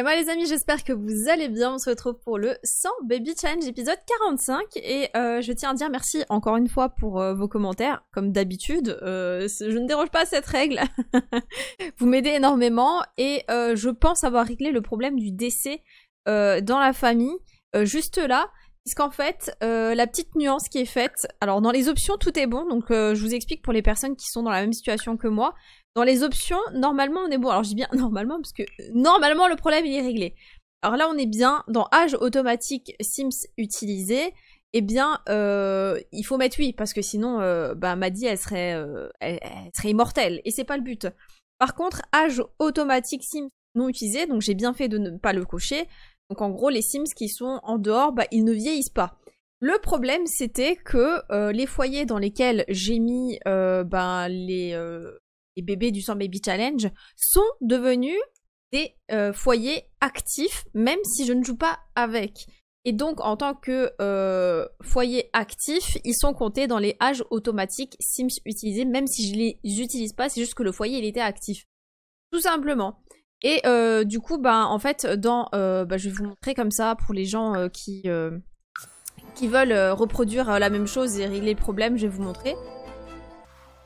moi les amis, j'espère que vous allez bien. On se retrouve pour le 100 Baby Challenge épisode 45 et euh, je tiens à dire merci encore une fois pour euh, vos commentaires. Comme d'habitude, euh, je ne déroge pas à cette règle. vous m'aidez énormément et je pense avoir réglé le problème du décès dans la famille juste là. Puisqu'en fait, la petite nuance qui est faite, alors dans les options, tout est bon, donc je vous explique pour les personnes qui sont dans la même situation que moi, dans les options, normalement on est bon. Alors je dis bien normalement parce que normalement le problème il est réglé. Alors là on est bien dans âge automatique Sims utilisé. Eh bien, euh, il faut mettre oui parce que sinon, euh, bah, Maddy elle serait, euh, elle, serait immortelle et c'est pas le but. Par contre, âge automatique Sims non utilisé, donc j'ai bien fait de ne pas le cocher. Donc en gros, les Sims qui sont en dehors, bah, ils ne vieillissent pas. Le problème, c'était que les foyers dans lesquels j'ai mis bah, les, les bébés du 100 Baby Challenge sont devenus des euh, foyers actifs, même si je ne joue pas avec. Et donc, en tant que euh, foyer actif, ils sont comptés dans les âges automatiques Sims utilisés, même si je les utilise pas, c'est juste que le foyer, il était actif. Tout simplement. Et euh, du coup, bah en fait, dans, ben, je vais vous montrer comme ça pour les gens qui, qui veulent reproduire la même chose et régler le problème, je vais vous montrer.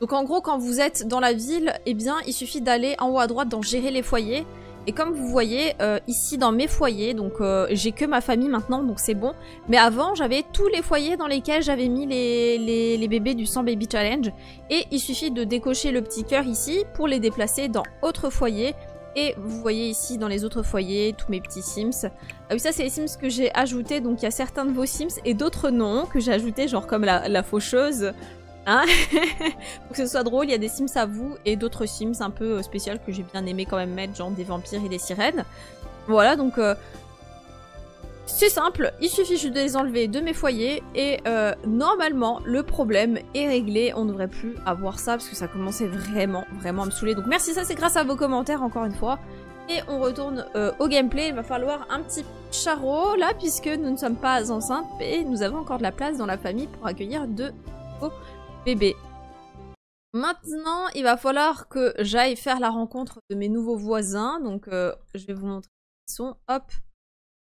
Donc en gros, quand vous êtes dans la ville, eh bien, il suffit d'aller en haut à droite dans gérer les foyers. Et comme vous voyez, euh, ici dans mes foyers, donc euh, j'ai que ma famille maintenant, donc c'est bon. Mais avant, j'avais tous les foyers dans lesquels j'avais mis les, les, les, bébés du 100 Baby Challenge. Et il suffit de décocher le petit cœur ici pour les déplacer dans autre foyer. Et vous voyez ici dans les autres foyers, tous mes petits Sims. Ah oui, ça c'est les Sims que j'ai ajoutés, donc il y a certains de vos Sims et d'autres noms que j'ai ajoutés, genre comme la, la faucheuse Hein pour que ce soit drôle, il y a des Sims à vous et d'autres Sims un peu euh, spéciales que j'ai bien aimé quand même mettre, genre des vampires et des sirènes. Voilà, donc euh, c'est simple, il suffit juste de les enlever de mes foyers et euh, normalement le problème est réglé, on ne devrait plus avoir ça parce que ça commençait vraiment vraiment à me saouler. Donc merci, ça c'est grâce à vos commentaires encore une fois. Et on retourne au gameplay, il va falloir un petit charreau là puisque nous ne sommes pas enceintes et nous avons encore de la place dans la famille pour accueillir deux bébé. Maintenant, il va falloir que j'aille faire la rencontre de mes nouveaux voisins. Donc, euh, je vais vous montrer. Ils sont, hop.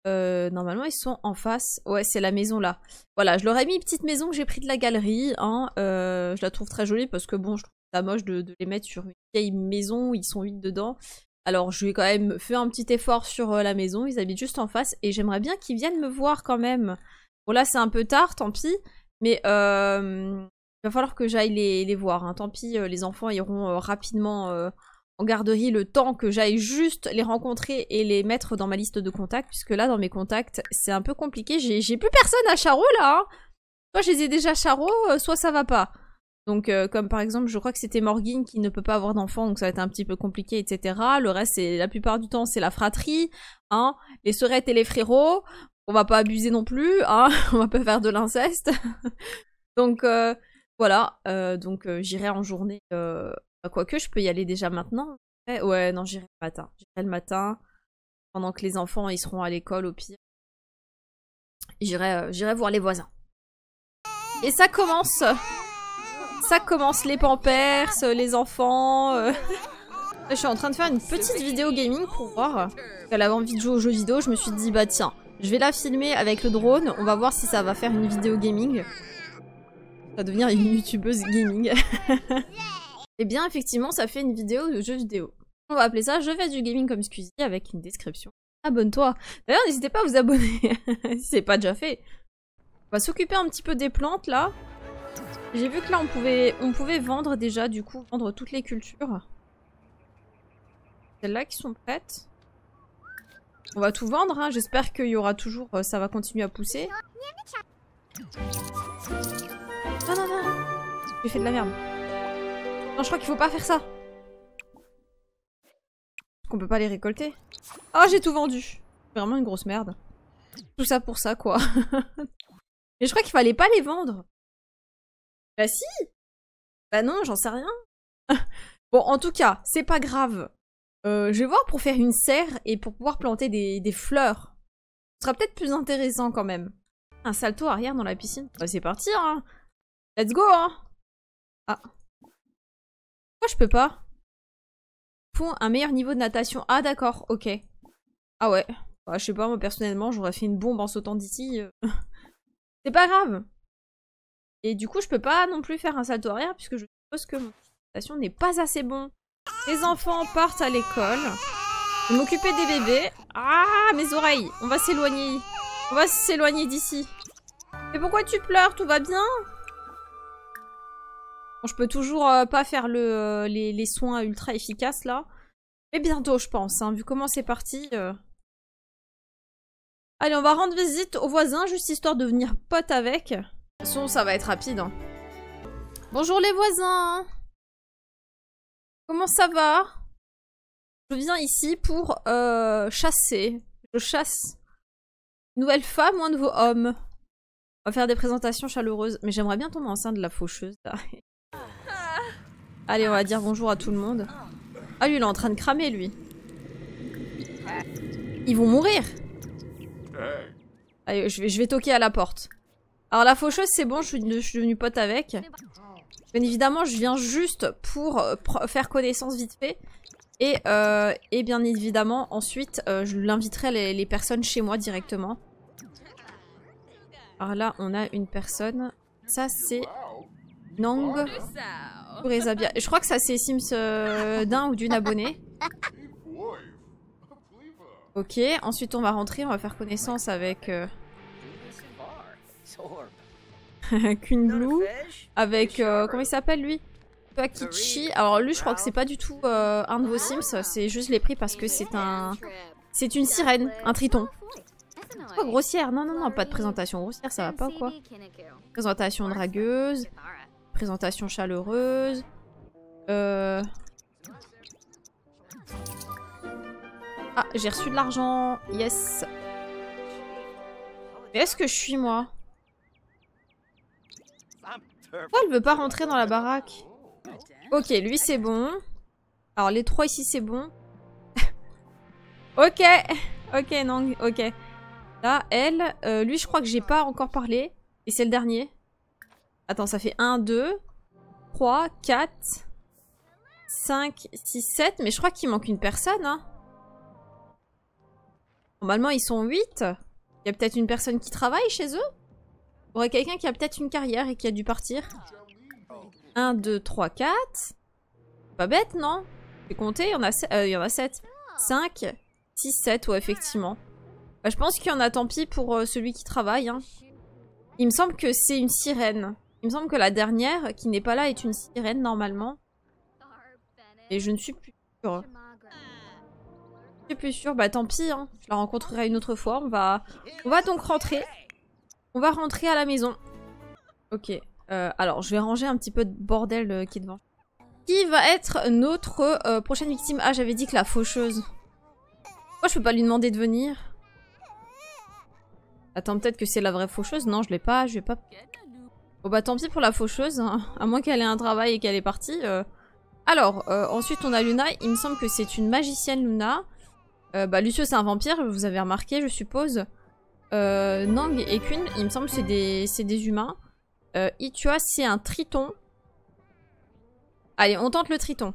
Euh, normalement, ils sont en face. Ouais, c'est la maison là. Voilà, je leur ai mis une petite maison que j'ai pris de la galerie. Hein. Euh, je la trouve très jolie parce que bon, je trouve ça moche de, les mettre sur une vieille maison où ils sont huit dedans. Alors, je vais quand même fait un petit effort sur la maison. Ils habitent juste en face et j'aimerais bien qu'ils viennent me voir quand même. Bon, là, c'est un peu tard, tant pis. Mais il va falloir que j'aille les, voir. Hein. Tant pis, euh, les enfants iront euh, rapidement euh, en garderie le temps que j'aille juste les rencontrer et les mettre dans ma liste de contacts, puisque là, dans mes contacts, c'est un peu compliqué. J'ai plus personne à Charo, là hein. Soit je les ai déjà Charo, soit ça va pas. Donc, comme par exemple, je crois que c'était Morgane qui ne peut pas avoir d'enfant, donc ça va être un petit peu compliqué, etc. Le reste, c'est la plupart du temps, c'est la fratrie, hein, les serettes et les frérots. On va pas abuser non plus, hein, on va pas faire de l'inceste. donc, voilà, euh, donc euh, j'irai en journée. Euh, bah, quoique, je peux y aller déjà maintenant. Ouais, non, j'irai le matin. J'irai le matin, pendant que les enfants ils seront à l'école au pire. J'irai j'irai voir les voisins. Et ça commence Ça commence les pampers, les enfants... je suis en train de faire une petite vidéo gaming pour voir. Elle avait envie de jouer aux jeux vidéo, je me suis dit bah tiens, je vais la filmer avec le drone, on va voir si ça va faire une vidéo gaming devenir une youtubeuse gaming. Et eh bien effectivement, ça fait une vidéo de jeu vidéo. On va appeler ça Je fais du gaming comme Squeezie avec une description. Abonne-toi. D'ailleurs, n'hésitez pas à vous abonner si c'est pas déjà fait. On va s'occuper un petit peu des plantes là. J'ai vu que là on pouvait on pouvait vendre déjà du coup, vendre toutes les cultures. Celles-là qui sont prêtes. On va tout vendre, hein. j'espère qu'il y aura toujours, euh, ça va continuer à pousser. Non, non, non J'ai fait de la merde. Non, je crois qu'il faut pas faire ça. Qu'on peut pas les récolter. Ah, j'ai tout vendu. Vraiment une grosse merde. Tout ça pour ça, quoi. Mais je crois qu'il fallait pas les vendre. Bah si Bah non, j'en sais rien. bon, en tout cas, c'est pas grave. Euh, je vais voir pour faire une serre et pour pouvoir planter des, fleurs. Ce sera peut-être plus intéressant quand même. Un salto arrière dans la piscine. Bah, c'est parti, hein Let's go, hein Ah. Pourquoi je peux pas Pour un meilleur niveau de natation. Ah, d'accord, ok. Ah ouais. Bah, je sais pas, moi, personnellement, j'aurais fait une bombe en sautant d'ici. Euh. C'est pas grave. Et du coup, je peux pas non plus faire un salto arrière, puisque je suppose que mon natation n'est pas assez bon. Les enfants partent à l'école. Je vais m'occuper des bébés. Ah, mes oreilles On va s'éloigner. On va s'éloigner d'ici. Mais pourquoi tu pleures Tout va bien je peux toujours euh, pas faire euh, les, soins ultra efficaces là. Mais bientôt, je pense, hein, vu comment c'est parti. Euh. Allez, on va rendre visite aux voisins, juste histoire de venir pote avec. De toute façon, ça va être rapide. Hein. Bonjour les voisins Comment ça va Je viens ici pour chasser. Je chasse. Une nouvelle femme ou un nouveau homme on va faire des présentations chaleureuses. Mais j'aimerais bien tomber enceinte de la faucheuse. Là. Allez, on va dire bonjour à tout le monde. Ah, lui, il est en train de cramer, lui. Ils vont mourir. Allez, je vais, toquer à la porte. Alors, la faucheuse, c'est bon, je suis, devenue pote avec. Bien évidemment, je viens juste pour euh, faire connaissance vite fait. Et, euh, bien évidemment, ensuite, euh, je l'inviterai les, personnes chez moi directement. Alors là, on a une personne. Ça, c'est Nang. Je crois que ça c'est Sims euh, d'un ou d'une abonnée. Ok, ensuite on va rentrer, on va faire connaissance avec... Euh... Blue, avec... Euh, comment il s'appelle lui Pakichi. Alors lui je crois que c'est pas du tout euh, un de vos Sims, c'est juste les prix parce que c'est un... C'est une sirène, un triton. C'est pas grossière, non non non, pas de présentation grossière, ça va pas quoi. Présentation dragueuse, présentation chaleureuse. Euh... Ah, j'ai reçu de l'argent. Yes. Mais est-ce que je suis, moi Pourquoi elle veut pas rentrer dans la baraque Ok, lui, c'est bon. Alors, les trois ici, c'est bon. ok. Ok, non, Ok. Là, elle. Euh, lui, je crois que j'ai pas encore parlé. Et c'est le dernier. Attends, ça fait 1, 2, 3, 4, 5, 6, 7. Mais je crois qu'il manque une personne, hein. Normalement, ils sont 8. Il y a peut-être une personne qui travaille chez eux Il y aurait quelqu'un qui a peut-être une carrière et qui a dû partir. 1, 2, 3, 4. Pas bête, non J'ai compté, il y, en a euh, il y en a 7. 5, 6, 7, ouais, effectivement. Bah, je pense qu'il y en a tant pis pour euh, celui qui travaille. Hein. Il me semble que c'est une sirène. Il me semble que la dernière, qui n'est pas là, est une sirène normalement. Et je ne suis plus sûre. Je suis plus sûre, bah tant pis, hein. je la rencontrerai une autre fois. On va, on va donc rentrer. On va rentrer à la maison. Ok, euh, alors je vais ranger un petit peu de bordel euh, qui est devant. Qui va être notre euh, prochaine victime Ah, j'avais dit que la faucheuse. Moi, je peux pas lui demander de venir Attends, peut-être que c'est la vraie faucheuse. Non, je l'ai pas, je vais pas Bon bah tant pis pour la faucheuse, hein. à moins qu'elle ait un travail et qu'elle est partie. Euh. Alors, euh, ensuite on a Luna, il me semble que c'est une magicienne Luna. Euh, bah Lucio c'est un vampire, vous avez remarqué je suppose. Nang et Kun, il me semble que c'est des... des, humains. Itua c'est un triton. Allez, on tente le triton.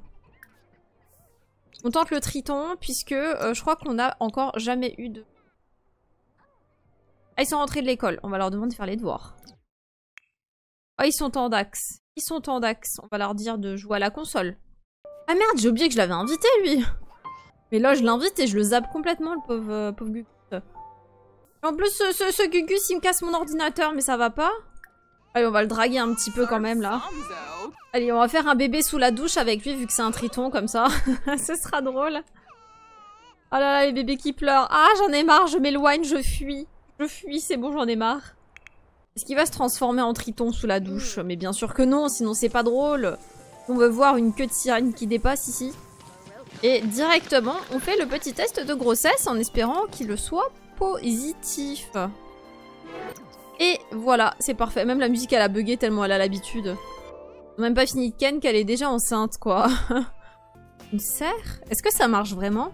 On tente le triton puisque je crois qu'on a encore jamais eu de... Ah ils sont rentrés de l'école, on va leur demander de faire les devoirs. Ah, ils sont en Dax. Ils sont en Dax. On va leur dire de jouer à la console. Ah merde, j'ai oublié que je l'avais invité, lui Mais là, je l'invite et je le zappe complètement, le pauvre, euh, pauvre Gugus. En plus, ce, ce, Gugus, il me casse mon ordinateur, mais ça va pas Allez, on va le draguer un petit peu quand même, là. Allez, on va faire un bébé sous la douche avec lui, vu que c'est un triton, comme ça. ce sera drôle. Ah là là, les bébés qui pleurent. Ah, j'en ai marre, je m'éloigne, je fuis. Je fuis, c'est bon, j'en ai marre. Est-ce qu'il va se transformer en triton sous la douche Mais bien sûr que non, sinon c'est pas drôle. On veut voir une queue de sirène qui dépasse ici. Et directement, on fait le petit test de grossesse en espérant qu'il le soit positif. Et voilà, c'est parfait. Même la musique, elle a bugué tellement elle a l'habitude. même pas fini de ken qu'elle est déjà enceinte, quoi. une serre Est-ce que ça marche vraiment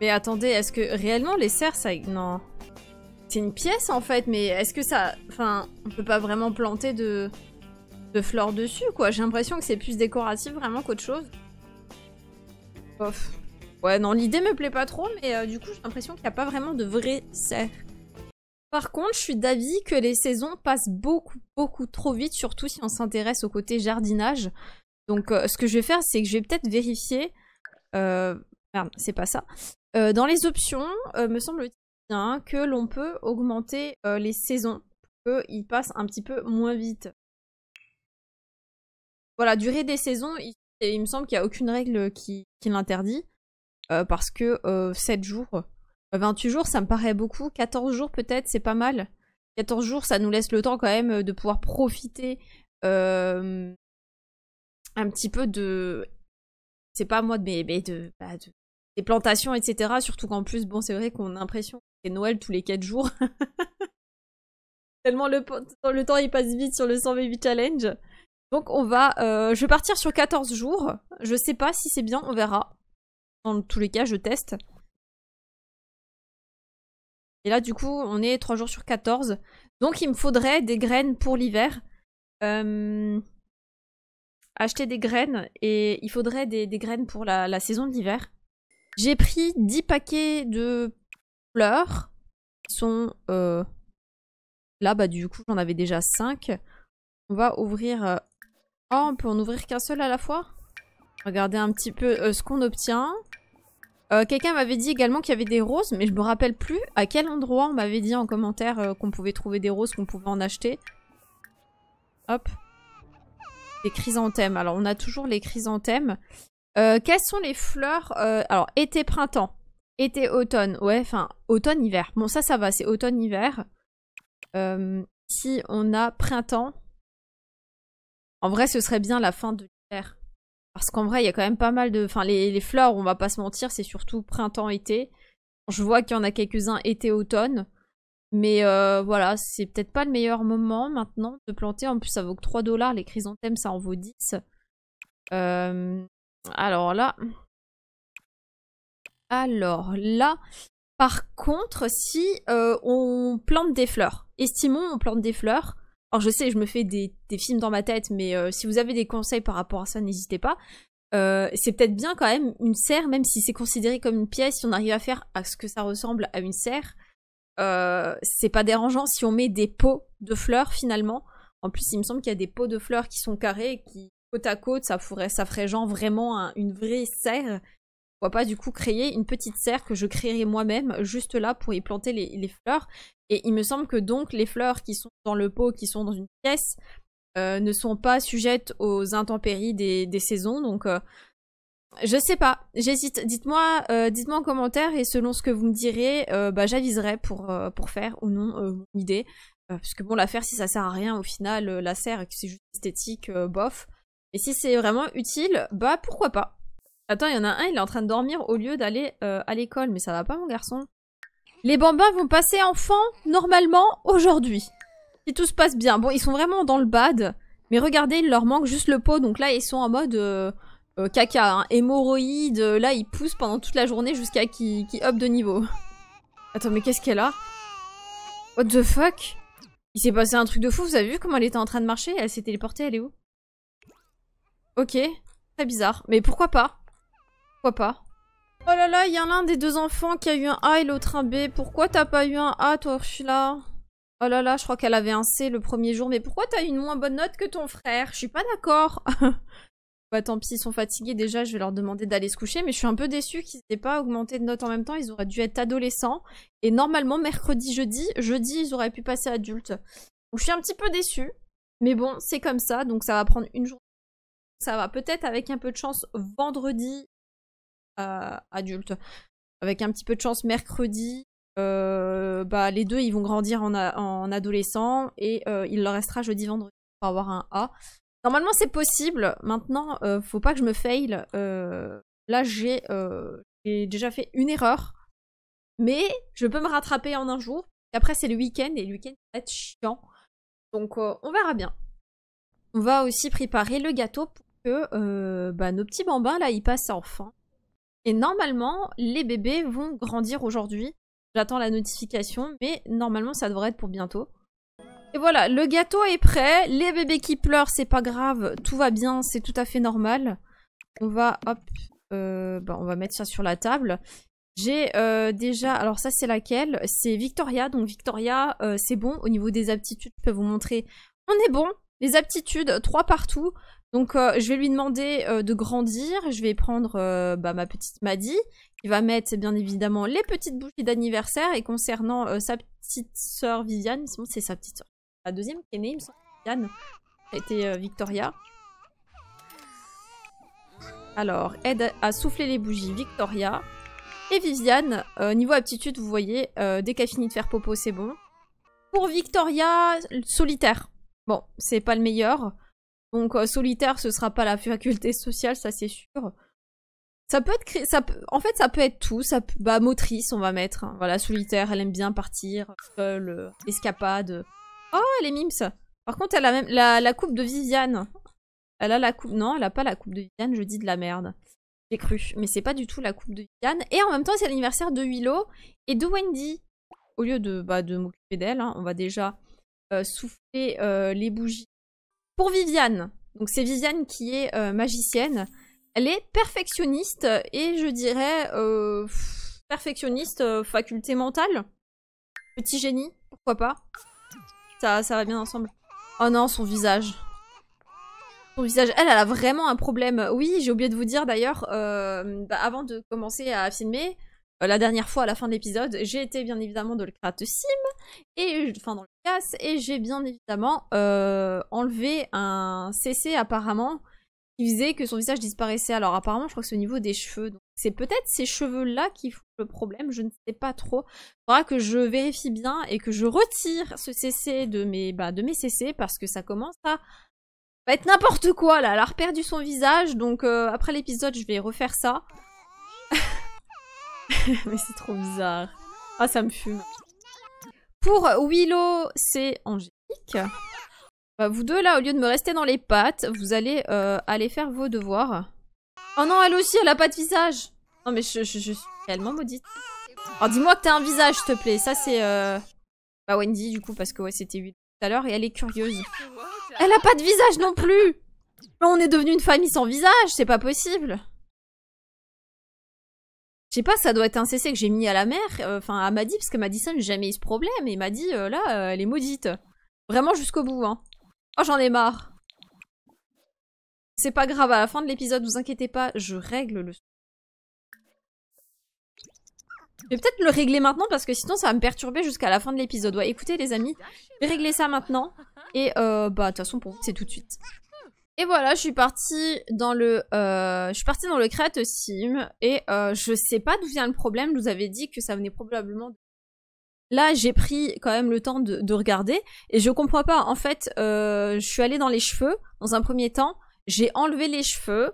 Mais attendez, est-ce que réellement les serres, ça... Non. C'est une pièce en fait, mais est-ce que ça... Enfin, on peut pas vraiment planter de, fleurs dessus quoi. J'ai l'impression que c'est plus décoratif vraiment qu'autre chose. Ouais, non, l'idée me plaît pas trop, mais euh, du coup, j'ai l'impression qu'il n'y a pas vraiment de vrai serre. Par contre, je suis d'avis que les saisons passent beaucoup, beaucoup trop vite, surtout si on s'intéresse au côté jardinage. Donc, euh, ce que je vais faire, c'est que je vais peut-être vérifier... Euh, merde, c'est pas ça. dans les options, me semble-t-il, Hein, que l'on peut augmenter euh, les saisons pour qu'ils passent un petit peu moins vite. Voilà, durée des saisons, il, me semble qu'il n'y a aucune règle qui, l'interdit. Euh, parce que 7 euh, jours, 28 jours, ça me paraît beaucoup. 14 jours peut-être, c'est pas mal. 14 jours, ça nous laisse le temps quand même de pouvoir profiter un petit peu de. C'est pas moi, de, bah, de, plantations, etc. Surtout qu'en plus, bon, c'est vrai qu'on a l'impression que c'est Noël tous les 4 jours. Tellement le, temps il passe vite sur le 100 Baby Challenge. Donc on va... Euh, je vais partir sur 14 jours. Je sais pas si c'est bien, on verra. Dans tous les cas, je teste. Et là, du coup, on est 3 jours sur 14. Donc il me faudrait des graines pour l'hiver. Euh, acheter des graines et il faudrait des, graines pour la saison de l'hiver. J'ai pris 10 paquets de fleurs Ils sont euh, là, bah du coup j'en avais déjà 5. On va ouvrir... Euh, oh, on peut en ouvrir qu'un seul à la fois Regardez un petit peu euh, ce qu'on obtient. Quelqu'un m'avait dit également qu'il y avait des roses, mais je me rappelle plus à quel endroit on m'avait dit en commentaire qu'on pouvait trouver des roses, qu'on pouvait en acheter. Hop. Les chrysanthèmes. Alors on a toujours les chrysanthèmes. Euh, quelles sont les fleurs euh, Alors, été-printemps, été-automne, ouais, enfin, automne-hiver. Bon, ça, ça va, c'est automne-hiver. Euh, si on a printemps, en vrai, ce serait bien la fin de l'hiver. Parce qu'en vrai, il y a quand même pas mal de... Enfin, les, les fleurs, on va pas se mentir, c'est surtout printemps-été. Je vois qu'il y en a quelques-uns été-automne. Mais voilà, c'est peut-être pas le meilleur moment maintenant de planter. En plus, ça vaut que 3 dollars. Les chrysanthèmes, ça en vaut 10. Alors là. Alors là. Par contre, si euh, on plante des fleurs, estimons on plante des fleurs. Alors je sais, je me fais des, films dans ma tête, mais euh, si vous avez des conseils par rapport à ça, n'hésitez pas. Euh, c'est peut-être bien quand même une serre, même si c'est considéré comme une pièce, si on arrive à faire à ce que ça ressemble à une serre, c'est pas dérangeant si on met des pots de fleurs finalement. En plus, il me semble qu'il y a des pots de fleurs qui sont carrés et qui côte à côte, ça ferait, genre vraiment une vraie serre. Pourquoi pas du coup créer une petite serre que je créerais moi-même juste là pour y planter les, fleurs. Et il me semble que donc les fleurs qui sont dans le pot, qui sont dans une pièce, euh, ne sont pas sujettes aux intempéries des, saisons. Donc euh, je sais pas, j'hésite. Dites-moi, euh, dites-moi en commentaire et selon ce que vous me direz, bah, j'aviserai pour, pour faire ou non mon idée. parce que bon, la faire si ça sert à rien au final, la serre, c'est juste esthétique, bof. Et si c'est vraiment utile, bah pourquoi pas. Attends, il y en a un, il est en train de dormir au lieu d'aller euh, à l'école, mais ça va pas mon garçon. Les bambins vont passer enfants, normalement, aujourd'hui. Si tout se passe bien. Bon, ils sont vraiment dans le bad, mais regardez, il leur manque juste le pot, donc là ils sont en mode... Euh, euh, caca, hein. hémorroïde, là ils poussent pendant toute la journée jusqu'à qu'ils qui up de niveau. Attends, mais qu'est-ce qu'elle a What the fuck Il s'est passé un truc de fou, vous avez vu comment elle était en train de marcher Elle s'est téléportée, elle est où Ok, très bizarre. Mais pourquoi pas Pourquoi pas Oh là là, il y a l'un des deux enfants qui a eu un A et l'autre un B. Pourquoi t'as pas eu un A, toi, Ursula Oh là là, je crois qu'elle avait un C le premier jour. Mais pourquoi t'as eu une moins bonne note que ton frère Je suis pas d'accord. bah tant pis, ils sont fatigués déjà, je vais leur demander d'aller se coucher. Mais je suis un peu déçue qu'ils n'aient pas augmenté de notes en même temps. Ils auraient dû être adolescents. Et normalement, mercredi, jeudi, jeudi, ils auraient pu passer adultes. Donc je suis un petit peu déçue. Mais bon, c'est comme ça, donc ça va prendre une journée ça va peut-être avec un peu de chance vendredi euh, adulte. Avec un petit peu de chance mercredi. Euh, bah, les deux, ils vont grandir en, adolescent et euh, il leur restera jeudi, vendredi pour avoir un A. Normalement, c'est possible. Maintenant, faut pas que je me fail. là, j'ai déjà fait une erreur. Mais je peux me rattraper en un jour. après, c'est le week-end et le week-end va être chiant. Donc, on verra bien. On va aussi préparer le gâteau pour euh, bah, nos petits bambins, là, ils passent enfin Et normalement, les bébés vont grandir aujourd'hui. J'attends la notification, mais normalement, ça devrait être pour bientôt. Et voilà, le gâteau est prêt. Les bébés qui pleurent, c'est pas grave. Tout va bien, c'est tout à fait normal. On va, hop, euh, bah, on va mettre ça sur la table. J'ai euh, déjà, alors ça c'est laquelle C'est Victoria, donc Victoria c'est bon, au niveau des aptitudes je peux vous montrer, on est bon, les aptitudes trois partout, donc euh, je vais lui demander euh, de grandir, je vais prendre euh, bah, ma petite Maddy, qui va mettre bien évidemment les petites bougies d'anniversaire, et concernant sa petite sœur Viviane, c'est sa petite sœur, la deuxième qui est née, il me semble, Viviane, était Victoria. Alors, aide à souffler les bougies, Victoria. Et Viviane, niveau aptitude, vous voyez, dès qu'elle finit de faire popo, c'est bon. Pour Victoria, solitaire. Bon, c'est pas le meilleur. Donc euh, solitaire, ce sera pas la faculté sociale, ça c'est sûr. Ça peut être ça en fait ça peut être tout, ça peut, bah motrice on va mettre. Hein. Voilà, solitaire, elle aime bien partir, seule, euh, escapade. Oh, elle est mims. Par contre, elle a même la, coupe de Viviane. Elle a la coupe non, elle a pas la coupe de Viviane, je dis de la merde. J'ai cru, mais c'est pas du tout la coupe de Viviane et en même temps, c'est l'anniversaire de Willow et de Wendy. Au lieu de bah, de m'occuper d'elle, hein, on va déjà euh, souffler les bougies pour Viviane, donc c'est Viviane qui est euh, magicienne, elle est perfectionniste et je dirais euh, perfectionniste euh, faculté mentale. Petit génie, pourquoi pas ça, ça va bien ensemble. Oh non, son visage. Son visage, elle, elle a vraiment un problème. Oui, j'ai oublié de vous dire d'ailleurs, bah, avant de commencer à filmer, euh, la dernière fois à la fin de l'épisode, j'ai été bien évidemment dans le crate sim, et enfin dans le casse, et j'ai bien évidemment euh, enlevé un CC apparemment qui faisait que son visage disparaissait. Alors apparemment, je crois que c'est au niveau des cheveux. Donc c'est peut-être ces cheveux-là qui font le problème, je ne sais pas trop. Il faudra que je vérifie bien et que je retire ce CC de mes, bah, de mes CC parce que ça commence à être n'importe quoi là. Elle a perdu son visage, donc euh, après l'épisode, je vais refaire ça. Mais c'est trop bizarre. Ah, ça me fume. Pour Willow, c'est Angélique. Bah, vous deux, là, au lieu de me rester dans les pattes, vous allez euh, aller faire vos devoirs. Oh non, elle aussi, elle a pas de visage Non mais je, suis tellement maudite. Alors dis-moi que t'as un visage, s'il te plaît. Ça, c'est... Euh, bah Wendy, du coup, parce que ouais, c'était Willow tout à l'heure, et elle est curieuse. Elle a pas de visage non plus on est devenu une famille sans visage, c'est pas possible je sais pas, ça doit être un CC que j'ai mis à la mer. Euh, enfin à Maddy, parce que Madison n'a jamais eu ce problème, et m'a dit, euh, là, euh, elle est maudite. Vraiment jusqu'au bout, hein. Oh, j'en ai marre. C'est pas grave, à la fin de l'épisode, vous inquiétez pas, je règle le... Je vais peut-être le régler maintenant, parce que sinon ça va me perturber jusqu'à la fin de l'épisode. Ouais, écoutez les amis, je vais régler ça maintenant, et bah, de toute façon, pour vous, c'est tout de suite. Et voilà, je suis partie dans le, euh, je suis dans le Sim et euh, je sais pas d'où vient le problème. Je vous avais dit que ça venait probablement. De... Là, j'ai pris quand même le temps de, regarder et je comprends pas. En fait, euh, je suis allée dans les cheveux dans un premier temps. J'ai enlevé les cheveux.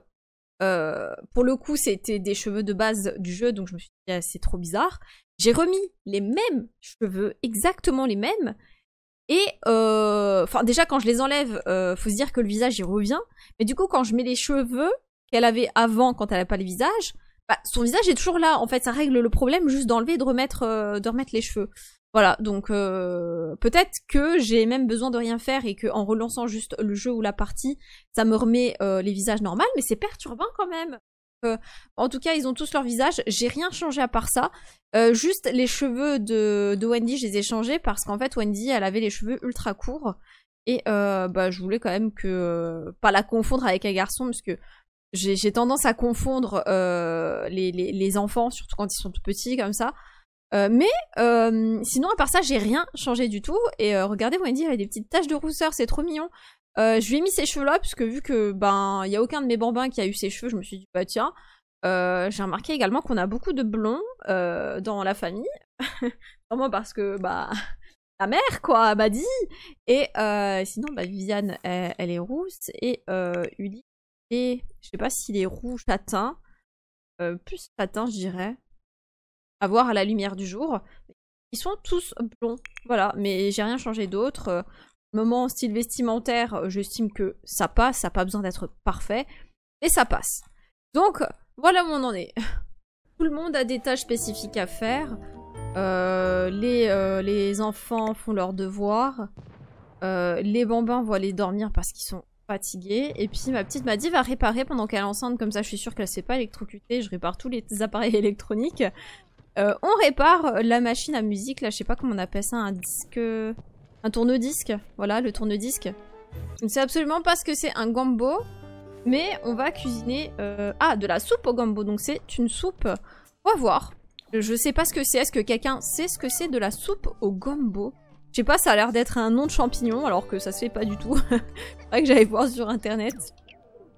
Euh, pour le coup, c'était des cheveux de base du jeu, donc je me suis dit ah, c'est trop bizarre. J'ai remis les mêmes cheveux, exactement les mêmes, et euh, enfin déjà quand je les enlève, euh, faut se dire que le visage y revient. Mais du coup quand je mets les cheveux qu'elle avait avant quand elle n'a pas les visage, bah, son visage est toujours là. En fait ça règle le problème juste d'enlever et de remettre, euh, de remettre les cheveux. Voilà donc euh, peut-être que j'ai même besoin de rien faire et que en relançant juste le jeu ou la partie, ça me remet les visages normaux. Mais c'est perturbant quand même. En tout cas, ils ont tous leur visage. J'ai rien changé à part ça. Euh, juste les cheveux de, de, Wendy, je les ai changés parce qu'en fait, Wendy, elle avait les cheveux ultra courts. Et euh, bah, je voulais quand même que. Euh, pas la confondre avec un garçon parce que j'ai tendance à confondre les, enfants, surtout quand ils sont tout petits comme ça. mais sinon, à part ça, j'ai rien changé du tout. Et regardez, Wendy, elle a des petites taches de rousseur, c'est trop mignon. Euh, je lui ai mis ses cheveux-là, parce que vu que ben il y a aucun de mes bambins qui a eu ses cheveux, je me suis dit, bah tiens, euh, j'ai remarqué également qu'on a beaucoup de blonds euh, dans la famille. Vraiment parce que, bah, la mère, quoi, m'a dit. Et sinon, bah, Viviane, elle, est rousse. Et et je sais pas s'il est roux châtain. plus châtain, je dirais. À voir à la lumière du jour. Ils sont tous blonds. Voilà, mais j'ai rien changé d'autre. Moment style vestimentaire, euh, j'estime que ça passe, ça n'a pas besoin d'être parfait, et ça passe. Donc, voilà où on en est. Tout le monde a des tâches spécifiques à faire. Euh, euh, les, enfants font leurs devoirs. les bambins vont aller dormir parce qu'ils sont fatigués. Et puis ma petite m'a dit va réparer pendant qu'elle est enceinte, comme ça je suis sûre qu'elle ne s'est pas électrocutée. Je répare tous les appareils électroniques. on répare la machine à musique, là je sais pas comment on appelle ça, un disque... Un tourne-disque. Voilà, le tourne-disque. Je ne sais absolument pas ce que c'est un gambo. Mais on va cuisiner... Euh, ah, de la soupe au gambo. Donc c'est une soupe. On va voir. Je sais pas ce que c'est. Est-ce que quelqu'un sait ce que c'est de la soupe au gambo Je sais pas, ça a l'air d'être un nom de champignon alors que ça se fait pas du tout. c'est vrai que j'allais voir sur internet.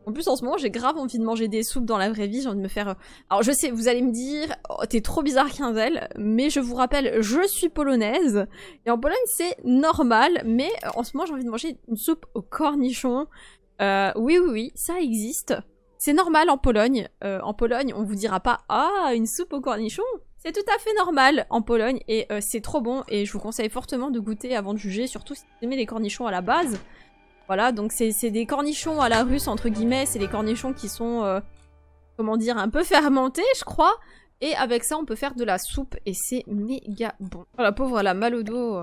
En plus, en ce moment, j'ai grave envie de manger des soupes dans la vraie vie. J'ai envie de me faire. Euh, alors, je sais, vous allez me dire, oh, t'es trop bizarre Quinzel, mais je vous rappelle, je suis polonaise. Et en Pologne, c'est normal, mais euh, en ce moment, j'ai envie de manger une soupe au cornichon. Euh, oui, oui, oui, ça existe. C'est normal en Pologne. Euh, en Pologne, on vous dira pas, ah, une soupe au cornichon. C'est tout à fait normal en Pologne et c'est trop bon. Et je vous conseille fortement de goûter avant de juger, surtout si vous aimez les cornichons à la base. Voilà, donc c'est des cornichons à la russe, entre guillemets. C'est des cornichons qui sont, euh, comment dire, un peu fermentés, je crois. Et avec ça, on peut faire de la soupe et c'est méga bon. Oh, la pauvre, elle a mal au dos.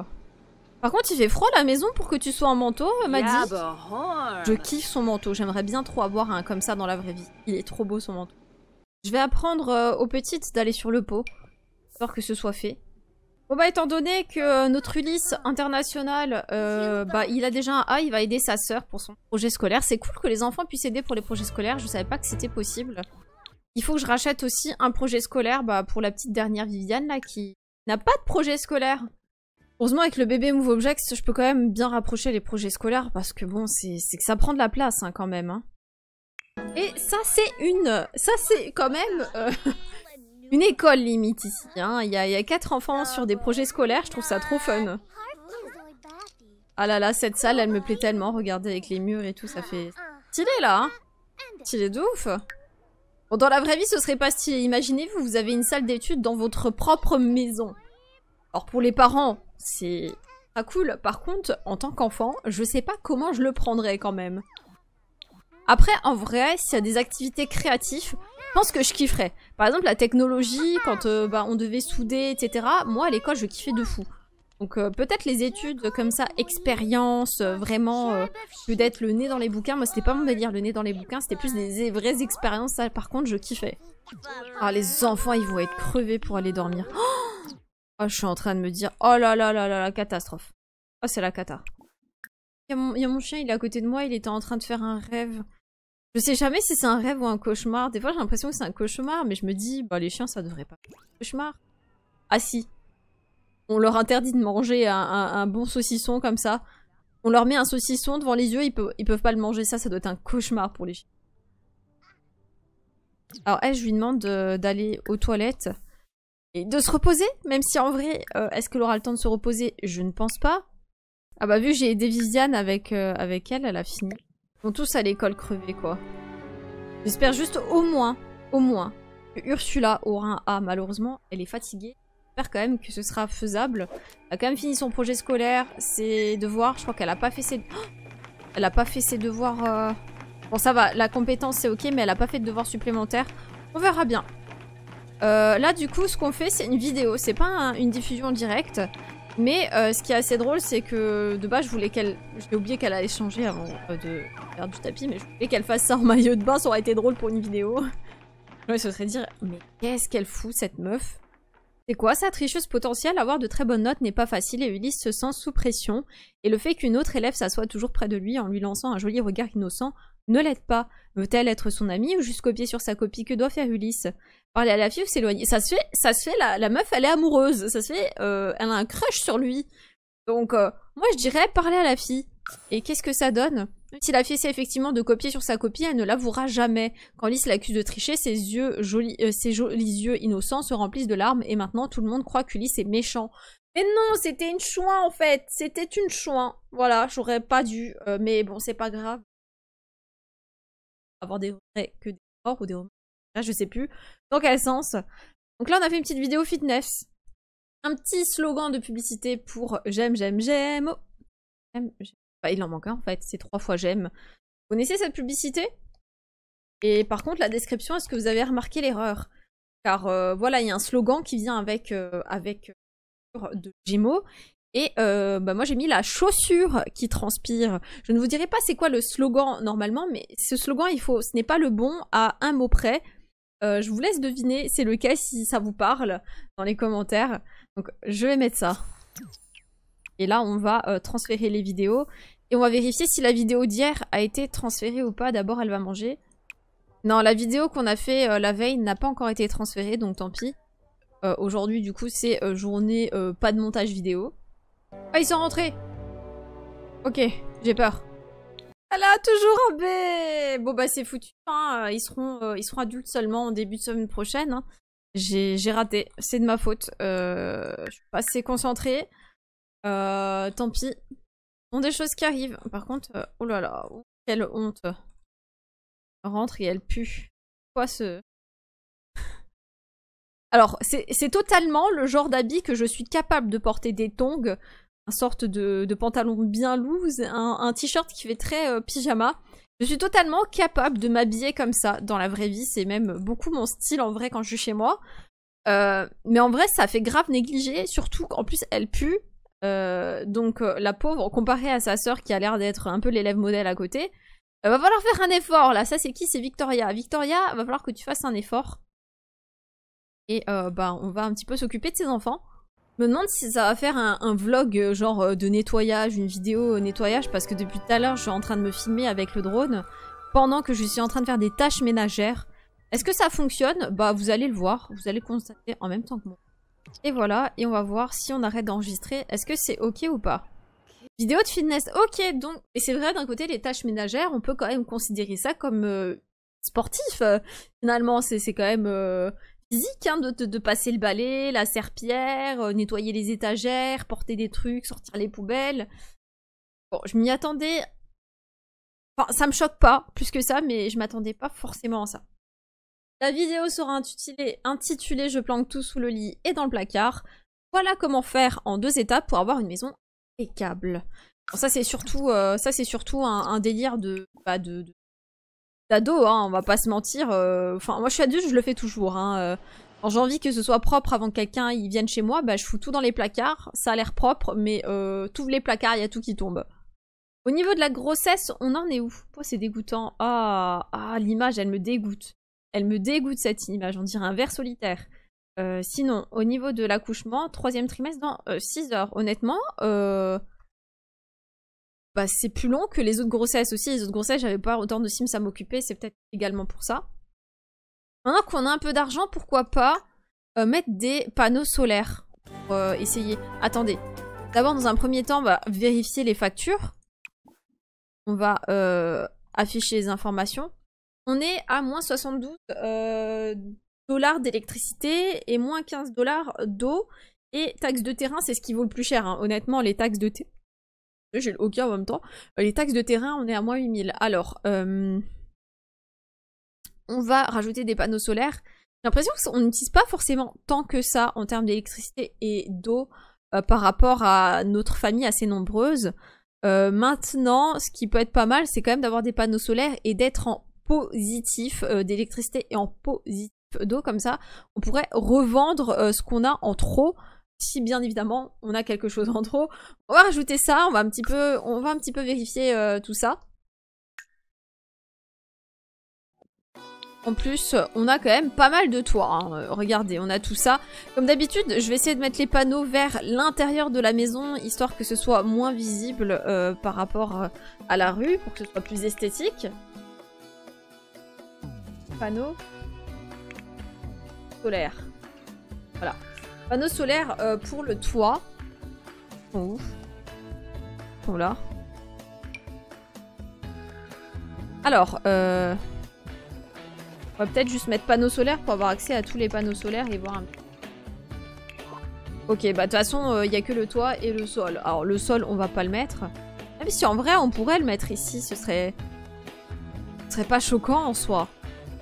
Par contre, il fait froid à la maison pour que tu sois en manteau, euh, m'a Je kiffe son manteau. J'aimerais bien trop avoir un comme ça dans la vraie vie. Il est trop beau, son manteau. Je vais apprendre euh, aux petites d'aller sur le pot. Histoire que ce soit fait. Bon bah étant donné que notre Ulysse international, euh, bah il a déjà un A, il va aider sa sœur pour son projet scolaire. C'est cool que les enfants puissent aider pour les projets scolaires, je savais pas que c'était possible. Il faut que je rachète aussi un projet scolaire bah, pour la petite dernière Viviane là qui n'a pas de projet scolaire. Heureusement avec le bébé Move Objects, je peux quand même bien rapprocher les projets scolaires parce que bon, c'est que ça prend de la place hein, quand même. Hein. Et ça c'est une... Ça c'est quand même... Euh, une école limite ici. Hein. Il, y a, quatre enfants sur des projets scolaires, je trouve ça trop fun. Ah là là, cette salle, elle me plaît tellement. Regardez avec les murs et tout, ça fait stylé là. Hein. stylé de ouf. Bon, dans la vraie vie, ce serait pas stylé. Imaginez-vous, vous avez une salle d'études dans votre propre maison. Alors pour les parents, c'est pas cool. Par contre, en tant qu'enfant, je sais pas comment je le prendrais quand même. Après, en vrai, s'il y a des activités créatives, je pense que je kifferais. Par exemple, la technologie, quand euh, bah, on devait souder, etc. Moi, à l'école, je kiffais de fou. Donc euh, peut-être les études comme ça, expérience, euh, vraiment, peut-être le nez dans les bouquins. Moi, c'était pas mon délire, le nez dans les bouquins, c'était plus des vraies expériences. Ça, par contre, je kiffais. Ah, les enfants, ils vont être crevés pour aller dormir. Oh ah, je suis en train de me dire, oh là là là là, la catastrophe. Oh, c'est la cata. Il y, a mon chien, il est à côté de moi, il était en train de faire un rêve. Je sais jamais si c'est un rêve ou un cauchemar. Des fois, j'ai l'impression que c'est un cauchemar, mais je me dis, bah, les chiens, ça devrait pas être un cauchemar. Ah si. On leur interdit de manger un, bon saucisson comme ça. On leur met un saucisson devant les yeux, ils, peuvent, peuvent pas le manger. Ça, ça doit être un cauchemar pour les chiens. Alors, elle, eh, je lui demande d'aller aux toilettes et de se reposer, même si en vrai, euh, est-ce qu'elle aura le temps de se reposer Je ne pense pas. Ah bah, vu que j'ai aidé Viviane avec, euh, avec elle, elle a fini. Ils tous à l'école crever, quoi. J'espère juste au moins, au moins, que Ursula aura un A. Malheureusement, elle est fatiguée. J'espère quand même que ce sera faisable. Elle a quand même fini son projet scolaire, ses devoirs. Je crois qu'elle a pas fait ses... elle a pas fait ses devoirs... Euh. Bon, ça va, la compétence, c'est ok, mais elle a pas fait de devoirs supplémentaires. On verra bien. Euh, là, du coup, ce qu'on fait, c'est une vidéo. C'est pas une diffusion directe. Mais euh, ce qui est assez drôle, c'est que de base, je voulais qu'elle. J'ai oublié qu'elle allait changer avant euh, de faire du tapis, mais je voulais qu'elle fasse ça en maillot de bain, ça aurait été drôle pour une vidéo. Ouais, ce serait dire Mais qu'est-ce qu'elle fout cette meuf C'est quoi sa tricheuse potentielle Avoir de très bonnes notes n'est pas facile et Ulysse se sent sous pression. Et le fait qu'une autre élève s'assoie toujours près de lui en lui lançant un joli regard innocent ne l'aide pas. Veut-elle être son amie ou juste copier sur sa copie Que doit faire Ulysse Parler à la fille ou s'éloigner Ça se fait, ça se fait la, meuf, elle est amoureuse. Ça se fait, euh, elle a un crush sur lui. Donc, euh, moi je dirais parler à la fille. Et qu'est-ce que ça donne Si la fille essaie effectivement de copier sur sa copie, elle ne l'avouera jamais. Quand Ulysse l'accuse de tricher, ses, yeux jolis, euh, ses jolis yeux innocents se remplissent de larmes et maintenant tout le monde croit qu'Ulysse est méchant. Mais non, c'était une chouin en fait C'était une chouin Voilà, j'aurais pas dû, mais bon, c'est pas grave avoir des vrais que des morts ou des Là, je sais plus dans quel sens. Donc là, on a fait une petite vidéo fitness. Un petit slogan de publicité pour j'aime, j'aime, j'aime. Bah, il en manque un en fait, c'est trois fois j'aime. Vous connaissez cette publicité Et par contre, la description, est-ce que vous avez remarqué l'erreur Car euh, voilà, il y a un slogan qui vient avec, euh, avec euh, de Gmo et euh, bah, moi j'ai mis la chaussure qui transpire. Je ne vous dirai pas c'est quoi le slogan normalement, mais ce slogan il faut, ce n'est pas le bon à un mot près. Euh, je vous laisse deviner c'est lequel si ça vous parle dans les commentaires. Donc je vais mettre ça. Et là on va euh, transférer les vidéos et on va vérifier si la vidéo d'hier a été transférée ou pas. D'abord elle va manger. Non la vidéo qu'on a fait la veille n'a pas encore été transférée donc tant pis. Aujourd'hui du coup c'est journée pas de montage vidéo. Ah, ils sont rentrés Ok, j'ai peur. Elle a toujours un B Bon bah c'est foutu, hein. ils, seront, euh, ils seront adultes seulement en début de semaine prochaine. Hein. J'ai raté, c'est de ma faute. Euh, je suis pas assez concentrée. Euh, tant pis. On des choses qui arrivent. Par contre, oh là là, oh, quelle honte. rentre et elle pue. Quoi ce... Alors, c'est totalement le genre d'habit que je suis capable de porter des tongs une sorte de, pantalon bien loose, un, t-shirt qui fait très euh, pyjama. Je suis totalement capable de m'habiller comme ça dans la vraie vie, c'est même beaucoup mon style en vrai quand je suis chez moi. Euh, mais en vrai, ça fait grave négliger, surtout qu'en plus elle pue. Euh, donc la pauvre, comparée à sa sœur qui a l'air d'être un peu l'élève modèle à côté, va falloir faire un effort là. Ça c'est qui C'est Victoria. Victoria, va falloir que tu fasses un effort. Et bah on va un petit peu s'occuper de ses enfants me demande si ça va faire un, vlog euh, genre euh, de nettoyage, une vidéo nettoyage, parce que depuis tout à l'heure, je suis en train de me filmer avec le drone pendant que je suis en train de faire des tâches ménagères. Est-ce que ça fonctionne Bah, vous allez le voir, vous allez constater en même temps que moi. Et voilà, et on va voir si on arrête d'enregistrer. Est-ce que c'est ok ou pas Vidéo de fitness, ok, donc... Et c'est vrai, d'un côté, les tâches ménagères, on peut quand même considérer ça comme euh, sportif. finalement, c'est quand même... Hein, de, passer le balai, la serpillère, euh, nettoyer les étagères, porter des trucs, sortir les poubelles. Bon, je m'y attendais. Enfin, ça me choque pas plus que ça, mais je m'attendais pas forcément à ça. La vidéo sera intitulée, Je planque tout sous le lit et dans le placard. Voilà comment faire en deux étapes pour avoir une maison impeccable. ça c'est surtout, euh, ça, c'est surtout un, délire de, bah, de d'ado, hein, on va pas se mentir. Euh, enfin, moi je suis adulte, je le fais toujours. Hein, euh. quand j'ai envie que ce soit propre avant que quelqu'un vienne chez moi, bah, je fous tout dans les placards. Ça a l'air propre, mais euh, tous les placards, il y a tout qui tombe. Au niveau de la grossesse, on en est où C'est dégoûtant. Ah, ah l'image, elle me dégoûte. Elle me dégoûte cette image, on dirait un verre solitaire. sinon, au niveau de l'accouchement, troisième trimestre, dans 6 heures. Honnêtement, bah, c'est plus long que les autres grossesses aussi. Les autres grossesses, j'avais pas autant de sims à m'occuper, c'est peut-être également pour ça. Maintenant qu'on a un peu d'argent, pourquoi pas euh, mettre des panneaux solaires pour euh, essayer. Attendez. D'abord, dans un premier temps, on va vérifier les factures. On va euh, afficher les informations. On est à moins 72 dollars d'électricité et moins 15 dollars d'eau. Et taxes de terrain, c'est ce qui vaut le plus cher. Hein. Honnêtement, les taxes de, j'ai le hockey en même temps. Euh, les taxes de terrain, on est à moins 8000. Alors, euh, on va rajouter des panneaux solaires. J'ai l'impression qu'on n'utilise pas forcément tant que ça en termes d'électricité et d'eau euh, par rapport à notre famille assez nombreuse. maintenant, ce qui peut être pas mal, c'est quand même d'avoir des panneaux solaires et d'être en positif d'électricité et en positif d'eau. Comme ça, on pourrait revendre ce qu'on a en trop si bien évidemment on a quelque chose en trop, on va rajouter ça, on va un petit peu, on va un petit peu vérifier euh, tout ça. En plus, on a quand même pas mal de toits. Hein, euh, regardez, on a tout ça. Comme d'habitude, je vais essayer de mettre les panneaux vers l'intérieur de la maison, histoire que ce soit moins visible euh, par rapport à la rue, pour que ce soit plus esthétique. Panneau Solaire. Voilà. Panneau solaire euh, pour le toit. Oh. là. Alors, euh, On va peut-être juste mettre panneau solaire pour avoir accès à tous les panneaux solaires et voir un peu. Ok, bah de toute façon, il euh, n'y a que le toit et le sol. Alors, le sol, on va pas le mettre. Mais si en vrai, on pourrait le mettre ici, ce serait... Ce serait pas choquant en soi.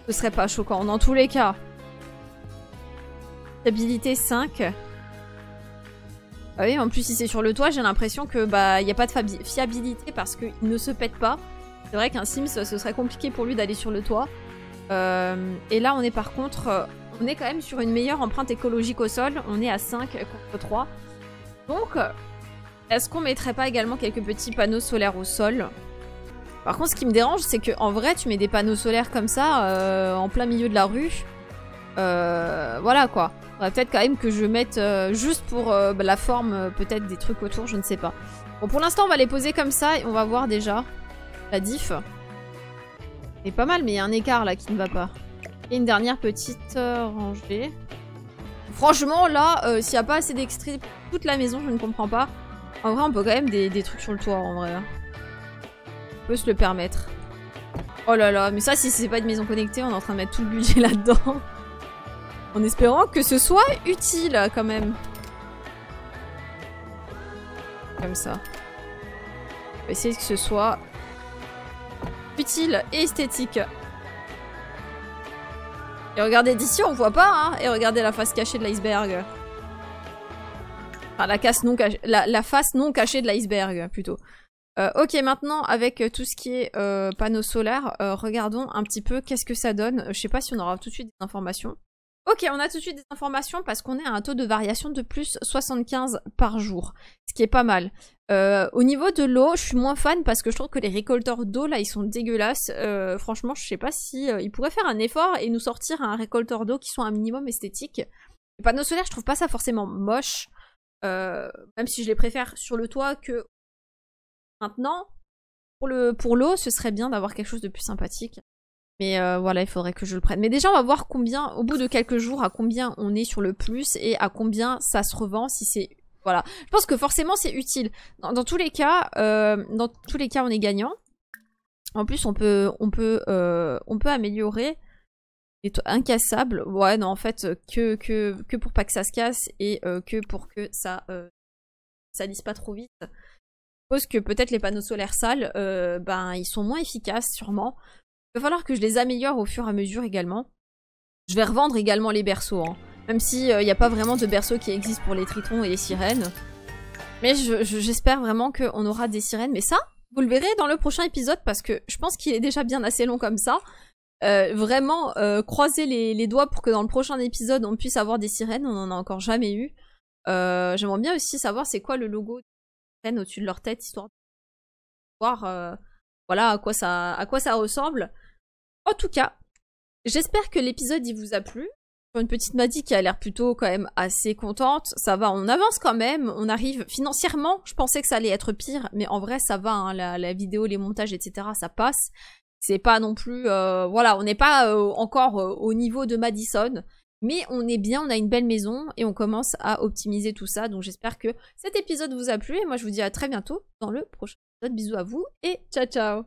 Ce serait pas choquant, dans tous les cas. Fiabilité 5. Ah oui, en plus, si c'est sur le toit, j'ai l'impression que bah il n'y a pas de fiabilité parce qu'il ne se pète pas. C'est vrai qu'un Sims, ce serait compliqué pour lui d'aller sur le toit. Euh, et là, on est par contre, euh, on est quand même sur une meilleure empreinte écologique au sol. On est à 5 contre 3. Donc, est-ce qu'on mettrait pas également quelques petits panneaux solaires au sol Par contre, ce qui me dérange, c'est que en vrai, tu mets des panneaux solaires comme ça, euh, en plein milieu de la rue. Euh, voilà quoi. Faudrait peut-être quand même que je mette euh, juste pour euh, bah, la forme, peut-être des trucs autour, je ne sais pas. Bon, pour l'instant, on va les poser comme ça et on va voir déjà la diff. C'est pas mal, mais il y a un écart là qui ne va pas. Et une dernière petite rangée. Franchement, là, s'il n'y a pas assez pour toute la maison, je ne comprends pas. En vrai, on peut quand même des, des trucs sur le toit, en vrai. On peut se le permettre. Oh là là, mais ça, si c'est pas une maison connectée, on est en train de mettre tout le budget là-dedans. En espérant que ce soit utile, quand même. Comme ça. On va essayer que ce soit utile et esthétique. Et regardez d'ici, on voit pas, hein Et regardez la face cachée de l'iceberg. Enfin, la, non face non cachée de l'iceberg, plutôt. Euh, ok, maintenant, avec tout ce qui est euh, panneau solaire, euh, regardons un petit peu qu'est-ce que ça donne. Je sais pas si on aura tout de suite des informations. Ok, on a tout de suite des informations parce qu'on est à un taux de variation de plus 75 par jour, ce qui est pas mal. Euh, au niveau de l'eau, je suis moins fan parce que je trouve que les récolteurs d'eau là ils sont dégueulasses. Euh, franchement, je sais pas si euh, ils pourraient faire un effort et nous sortir un récolteur d'eau qui soit un minimum esthétique. Les panneaux solaires, je trouve pas ça forcément moche, même si je les préfère sur le toit que maintenant. Pour l'eau, le, pour ce serait bien d'avoir quelque chose de plus sympathique. Mais euh, voilà, il faudrait que je le prenne. Mais déjà, on va voir combien, au bout de quelques jours, à combien on est sur le plus et à combien ça se revend si c'est voilà. Je pense que forcément c'est utile. Dans, tous les cas, euh, dans tous les cas, on est gagnant. En plus, on peut, on peut, euh, on peut améliorer. Et incassable. Ouais, non, en fait, que, que, que pour pas que ça se casse et que pour que ça, ça lisse pas trop vite. Je suppose que peut-être les panneaux solaires sales, ben, ils sont moins efficaces, sûrement. Il va falloir que je les améliore au fur et à mesure également. Je vais revendre également les berceaux. Hein. Même s'il euh, il n'y a pas vraiment de berceaux qui existent pour les tritons et les sirènes. Mais j'espère je, vraiment qu'on aura des sirènes. Mais ça, vous le verrez dans le prochain épisode parce que je pense qu'il est déjà bien assez long comme ça. Euh, vraiment, euh, croiser les, doigts pour que dans le prochain épisode on puisse avoir des sirènes. On n'en a encore jamais eu. J'aimerais bien aussi savoir c'est quoi le logo des sirènes au-dessus de leur tête, histoire de voir voilà, à quoi ça, à quoi ça ressemble. En tout cas, j'espère que l'épisode il vous a plu. Une petite Maddy qui a l'air plutôt quand même assez contente. Ça va, on avance quand même. On arrive financièrement. Je pensais que ça allait être pire, mais en vrai ça va. Hein, la, vidéo, les montages, etc. Ça passe. C'est pas non plus, euh, voilà, on n'est pas euh, encore euh, au niveau de Madison, mais on est bien, on a une belle maison et on commence à optimiser tout ça. Donc j'espère que cet épisode vous a plu et moi je vous dis à très bientôt dans le prochain épisode. Bisous à vous et ciao ciao.